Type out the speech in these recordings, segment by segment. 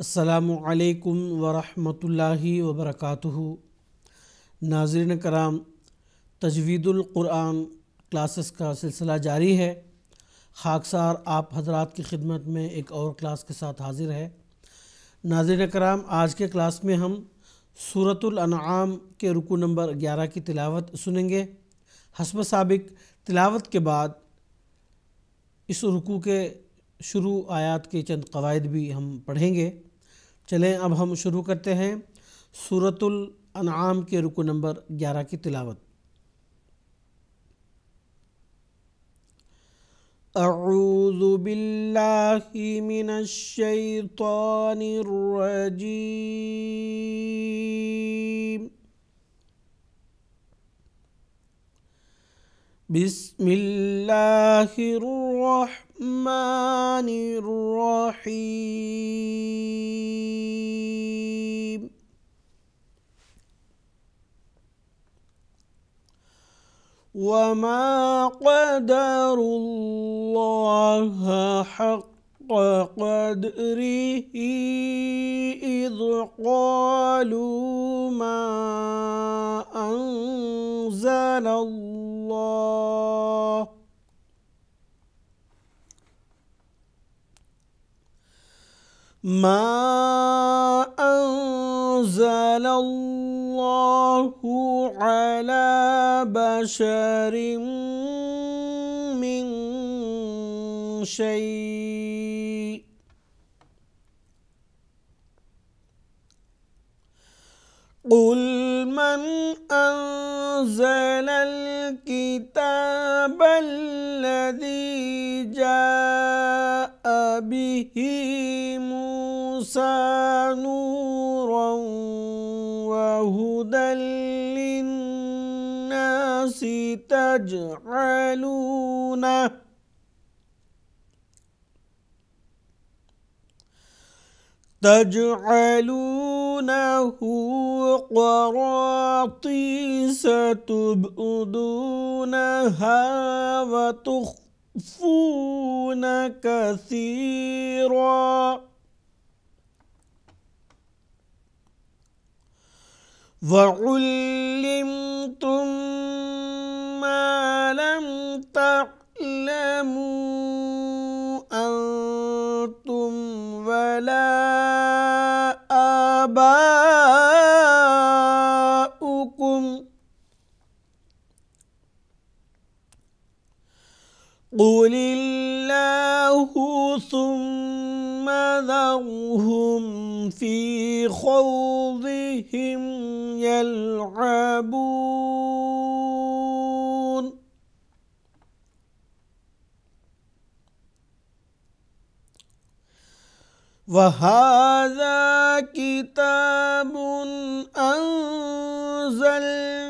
असलकम वरहमल वबरक नाजरन कराम तजवीदुल्क़ुरान क्लासेस का सिलसिला जारी है खाकसार आप हजरात की खिदमत में एक और क्लास के साथ हाजिर है नाजरन कराम आज के क्लास में हम सूरतुल्आम के रुकू नंबर ग्यारह की तिलावत सुनेंगे हसब सबक तिलावत के बाद इस रुकू के शुरू आयात के चंद कवायद भी हम पढ़ेंगे चलें अब हम शुरू करते हैं सूरतुल अनाम के रुको नंबर ग्यारह की तिलावत أعوذ بالله من الشيطان الرجيم بسم الله الرحمن الرحيم وما قدر الله حق قدره إذ قالوا ما أنزل الله ما أنزل الله على بشر من شيء الكتاب الذي جاء به موسى نورا وهدى للناس تجعلونه تجعلونه قراطيس تبدونها وتخفون كثيرا وعلمتم ما لم تعلموا أنتم ولا قل الله ثم ذرهم في خوضهم يلعبون وهذا كتاب أنزلناه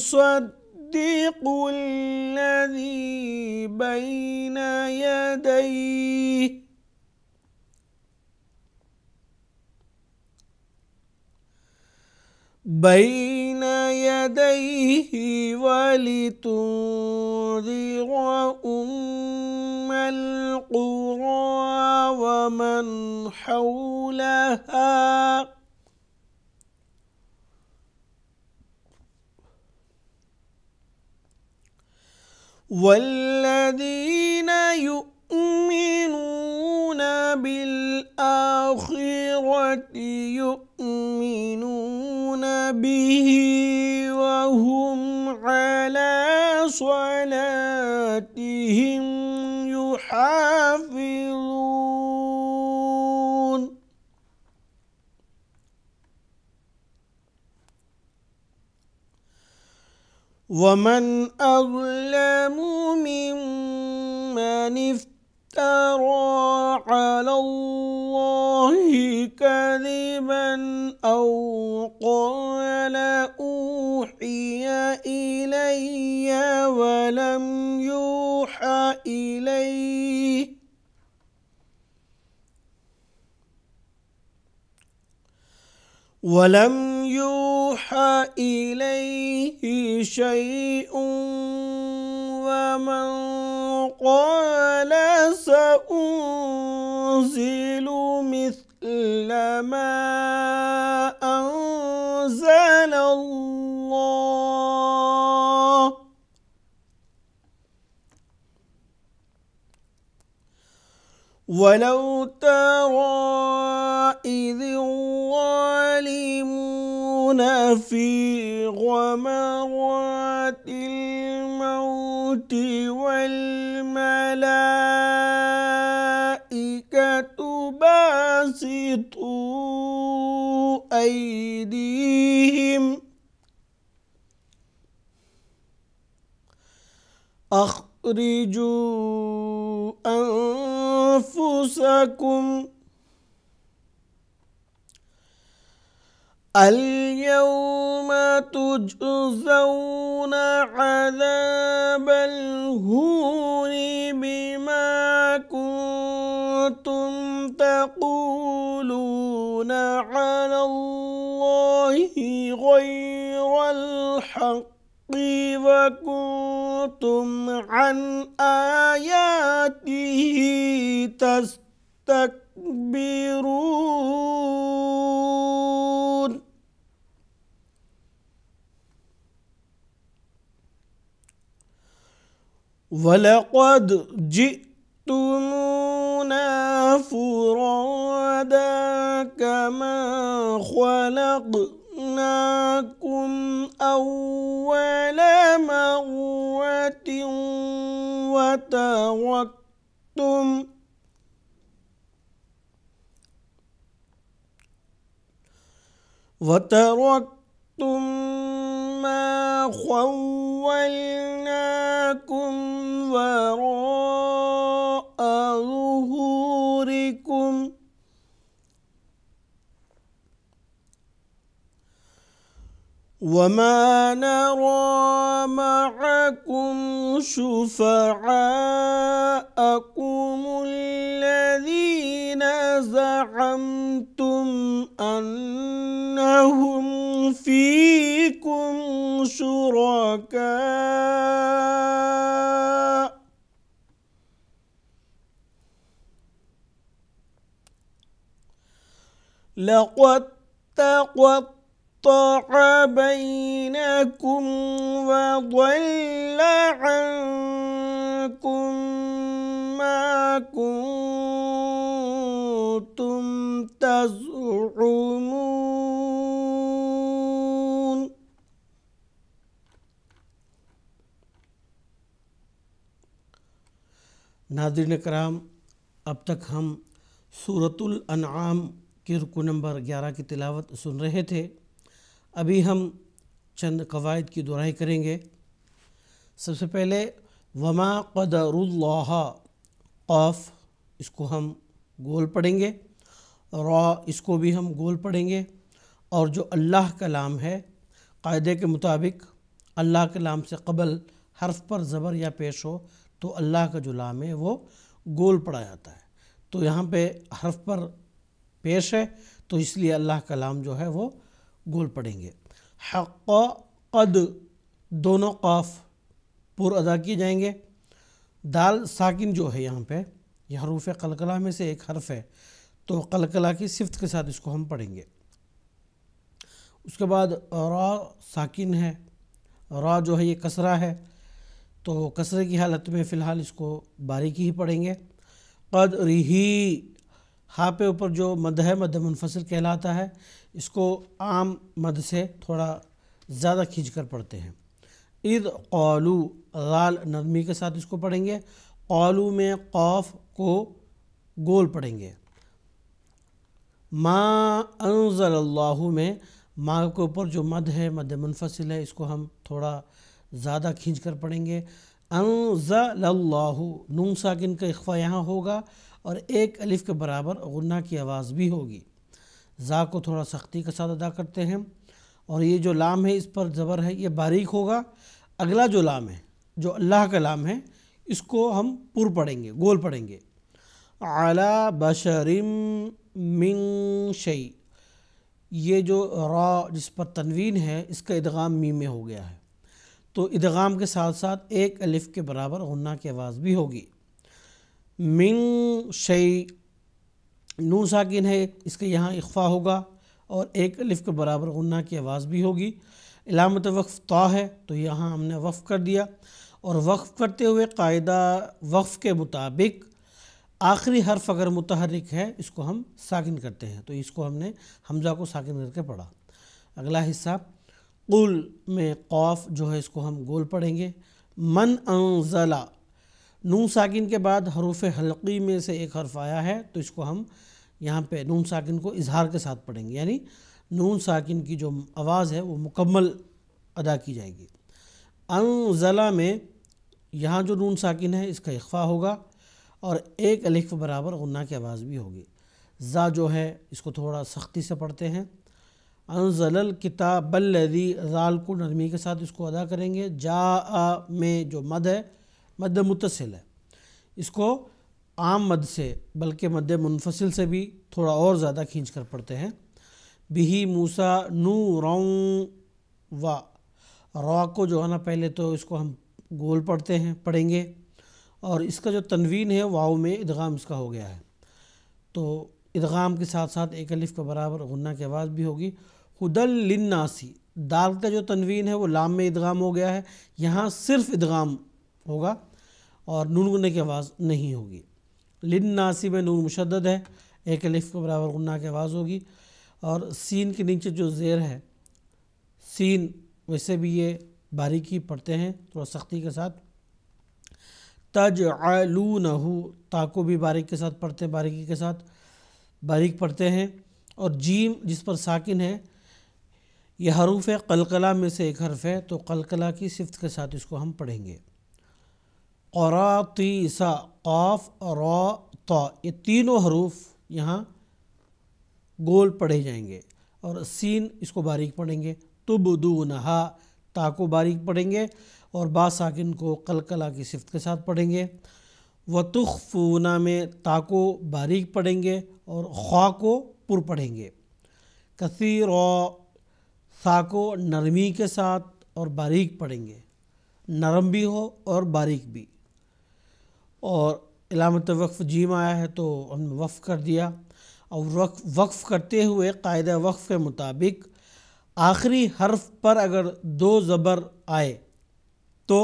يصدق الذي بين يديه بين يديه ولتنذر أم القرى ومن حولها والذين يؤمنون بالآخرة يؤمنون به وهم على صلاتهم يحافظون ومن أظلم ممن افترى على الله كذبا أو قال أوحي إلي ولم يوحى إليه ولم يوحى إليه شيء ومن قال سأنزل مثل ما أنزل الله ولو ترى إذ الظالمون في غمرات الموت والملائكة باسطوا أيديهم أخرجوا أنفسكم اليوم تجزون عذاب الهون بما كنتم تقولون على الله غير الحق وكنتم عن آياته تستكبرون ولقد جئتمونا فرادا كما خلقناكم أول مرة وتركتم وتركتم ما خولناكم وراء ظهوركم وما نرى معكم شفعاءكم الذين زعمتم أنهم فيكم شركاء لقد تقطع بينكم وضل عنكم ما كنتم تزعمون ناظرین الكرام اب تک ہم سورة الانعام की रुकू नंबर ग्यारह की तिलावत सुन रहे थे अभी हम चंद कवायद की दोहराई करेंगे सबसे पहले वमा कदरुल्लाह कौफ इसको हम गोल पढ़ेंगे रॉ इसको भी हम गोल पढ़ेंगे और जो अल्लाह का नाम है कायदे के मुताबिक अल्लाह के नाम से कबल हर्फ पर ज़बर या पेश हो तो अल्लाह का जो लाम है वो गोल पढ़ा जाता है तो यहाँ पे हर्फ पर पेश है तो इसलिए अल्लाह कलाम जो है वो गोल पड़ेंगे हक़ कद दोनों कौफ पुर अदा किए जाएंगे दाल साकिन जो है यहाँ पर यह हरूफ कलकला में से एक हरफ़ है तो कलकला की सिफत के साथ इसको हम पढ़ेंगे उसके बाद रा साकिन है रा जो है ये कसरा है तो कसरे की हालत में फ़िलहाल इसको बारीकी ही पढ़ेंगे कद रिही हापे पे ऊपर जो मद है मद मुनफसल कहलाता है इसको आम मद से थोड़ा ज़्यादा खींच कर पढ़ते हैं ईद कौलू गाल नदमी के साथ इसको पढ़ेंगे कौलू में कौफ को गोल पढ़ेंगे माँ अनजल्ला में माँ के ऊपर जो मद है मद मुनफसल है इसको हम थोड़ा ज़्यादा खींच कर पढ़ेंगे अनजल्ला नून साकिन का अखवा यहाँ होगा और एक अलिफ के बराबर गुन्ना की आवाज़ भी होगी ज़ा को थोड़ा सख्ती के साथ अदा करते हैं और ये जो लाम है इस पर ज़बर है ये बारीक होगा अगला जो लाम है जो अल्लाह का लाम है इसको हम पुर पढ़ेंगे गोल पढ़ेंगे आला बशरिम मिन शई ये जो रा जिस पर तनवीन है इसका इदगाम मी में हो गया है तो इदगाम के साथ साथ एक अलिफ़ के बराबर गुन्ना की आवाज़ भी होगी मिंग शई नू साकिन है इसके यहाँ इख्फा होगा और एक अलिफ के बराबर गुन्ना की आवाज़ भी होगी इलामत वक्फ़ ता है तो यहाँ हमने वफ़ कर दिया और वक्फ़ करते हुए कायदा वक्फ़ के मुताबिक आखिरी हर्फ अगर मुतहरक है इसको हम साकिन करते हैं तो इसको हमने हमजा को साकिन करके पढ़ा अगला हिस्सा कुल में कौफ जो है इसको हम गोल पढ़ेंगे मन अंजला नून साकिन के बाद हरूफ हल्की में से एक हर्फ आया है तो इसको हम यहाँ पे नून साकिन को इजहार के साथ पढ़ेंगे यानी नून साकिन की जो आवाज़ है वो मुकम्मल अदा की जाएगी ज़ला में यहाँ जो नून साकिन है इसका इख्फा होगा और एक अलिफ बराबर गन्ना की आवाज़ भी होगी ज़ा जो है इसको थोड़ा सख्ती से पढ़ते हैं अनजल किताबल्लदी जाल को नरमी के साथ इसको अदा करेंगे जा आ में जो मद है मद मुतसिल है इसको आम मद से बल्कि मद मुनफसिल से भी थोड़ा और ज़्यादा खींच कर पढ़ते हैं बिही मूसा नू रौ व रवा को जो है ना पहले तो इसको हम गोल पढ़ते हैं पढ़ेंगे और इसका जो तनवीन है वाओ में इदगाम इसका हो गया है तो इदगाम के साथ साथ एक अलिफ के बराबर गुना की आवाज़ भी होगी हुदल लिन्नासी दाल का जो तनवीन है वो लाम में इदगाम हो गया है यहाँ सिर्फ इदगाम होगा और नून की आवाज़ नहीं होगी लिन नासी में नून मुशद है एक लिफ के बराबर गुन्ना की आवाज़ होगी और सीन के नीचे जो जेर है सीन वैसे भी ये बारीकी पढ़ते हैं थोड़ा सख्ती के साथ तज आलू नहू ताको भी बारीक के साथ पढ़ते हैं बारीकी के साथ बारीक पढ़ते हैं और जीम जिस पर साकिन है यह हरूफ है कलकला में से एक हरफ है तो कलकला की सिफ्त के साथ इसको हम पढ़ेंगे क़रातीसा क़ाफ रा तो ये तीनों हरूफ यहाँ गोल पढ़े जाएंगे और सीन इसको बारीक पढ़ेंगे तुबदू नहा ता को बारीक पढ़ेंगे और बा साकिन को कलकला की सिफत के साथ पढ़ेंगे व वतुखफूना में ता को बारीक पढ़ेंगे और ख्वा को पुर पढ़ेंगे कसीर सा को नरमी के साथ और बारीक पढ़ेंगे नरम भी हो और बारीक भी और इलामत वक्फ़ जीम आया है तो हमने वफ़ कर दिया और वक्फ़ वक्फ़ करते हुए कायद वक्फ़ के मुताबिक आखिरी हर्फ पर अगर दो ज़बर आए तो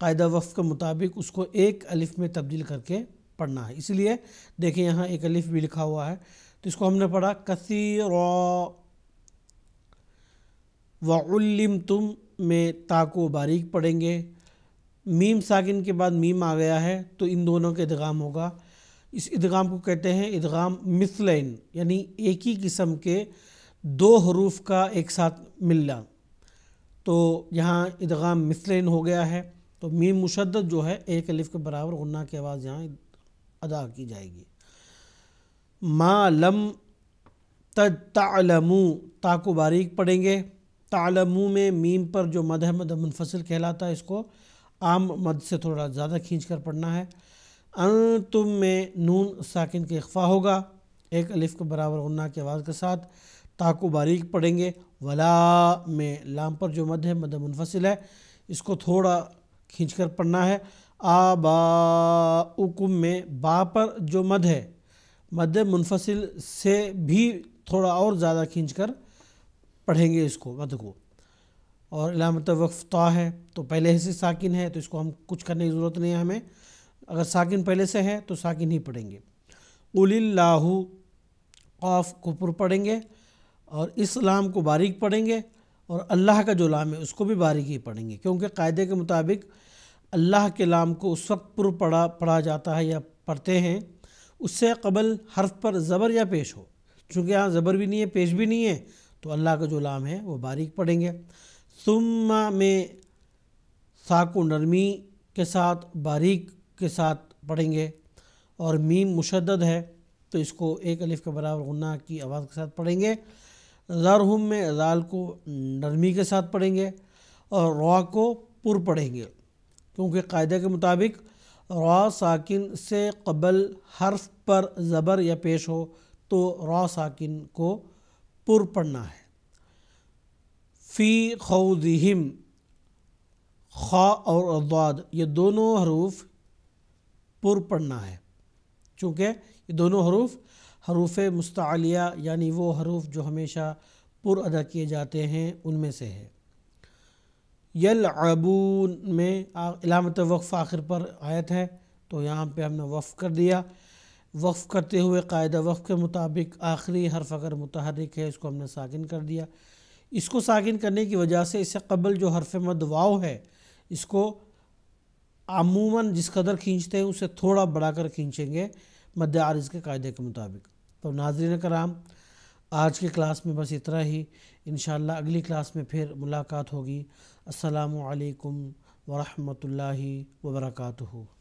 कायदा वक्फ़ के मुताबिक उसको एक अलिफ में तब्दील करके पढ़ना है इसलिए देखें यहाँ एक अलिफ भी लिखा हुआ है तो इसको हमने पढ़ा कसी वम तुम में ताको बारीक पढ़ेंगे मीम साकिन के बाद मीम आ गया है तो इन दोनों का इदगाम होगा इस इदगाम को कहते हैं इदगाम मिसलैन यानी एक ही किस्म के दो हरूफ का एक साथ मिलना तो यहाँ इदगाम मिसलैन हो गया है तो मीम मुशद जो है एक अलिफ के बराबर गन्ना की आवाज़ यहाँ अदा की जाएगी माँ लम तलमू ता बारीक पढ़ेंगे तालमू में मीम पर जो मदह है मद मुनफसल कहलाता है इसको आम मद से थोड़ा ज़्यादा खींच कर पढ़ना है अन तुम में नून साकिन के अखफा होगा एक अलिफ के बराबर गुन्ना की आवाज़ के साथ ताकु बारीक पढ़ेंगे वला में लाम पर जो मद है मद मुनफसिल है इसको थोड़ा खींच कर पढ़ना है बा उकुम में बा पर जो मद है मद मुनफसिल से भी थोड़ा और ज़्यादा खींच कर पढ़ेंगे इसको मद को और इलामत मतलब वक्फ़ा है तो पहले से साकिन है तो इसको हम कुछ करने की ज़रूरत नहीं है हमें अगर साकिन पहले से है तो साकिन ही पढ़ेंगे उलिल्लाहु काफ कुपुर पढ़ेंगे और इस लाम को बारीक पढ़ेंगे और अल्लाह का जो लाम है उसको भी बारीक ही पढ़ेंगे क्योंकि कायदे के मुताबिक अल्लाह के लाम को उस वक्त पुर पढ़ा पढ़ा जाता है या पढ़ते हैं उससे कबल हर्फ पर ज़बर या पेश हो चूँकि यहाँ ज़बर भी नहीं है पेश भी नहीं है तो अल्लाह का जो लाम है वो बारीक पढ़ेंगे सुम्मा में साकु नरमी के साथ बारीक के साथ पढ़ेंगे और मीम मुशद है तो इसको एक अलिफ के बराबर गुना की आवाज़ के साथ पढ़ेंगे ज़रहुम में जाल को नरमी के साथ पढ़ेंगे और रवा को पुर पढ़ेंगे क्योंकि कायदे के मुताबिक रवा साकिन से कबल हर्फ पर ज़बर या पेश हो तो रॉ साकिन को पुर पढ़ना है फ़ी खौदिम खा और अदाद ये दोनों हरूफ पुर पढ़ना है चूँकि ये दोनों हरूफ हरूफ मुस्तालिया यानी वो हरूफ जो हमेशा पुर अदा किए जाते हैं उनमें से है यल अबून में इलामत वक्फ़ आखिर पर आयत है तो यहाँ पे हमने वफ़ कर दिया वफ़ करते हुए कायदा वफ़ के मुताबिक आखिरी हरफ अगर मुतहरक है इसको हमने सागिन कर दिया इसको साकिन करने की वजह से इससे कबल जो हरफ मद वाव है इसको अमूमन जिस कदर खींचते हैं उसे थोड़ा बढ़ा कर खींचेंगे मद आरज के कायदे के मुताबिक तो नाजरन कराम आज के क्लास में बस इतना ही इन अगली क्लास में फिर मुलाकात होगी असलकम वरहमल वर्का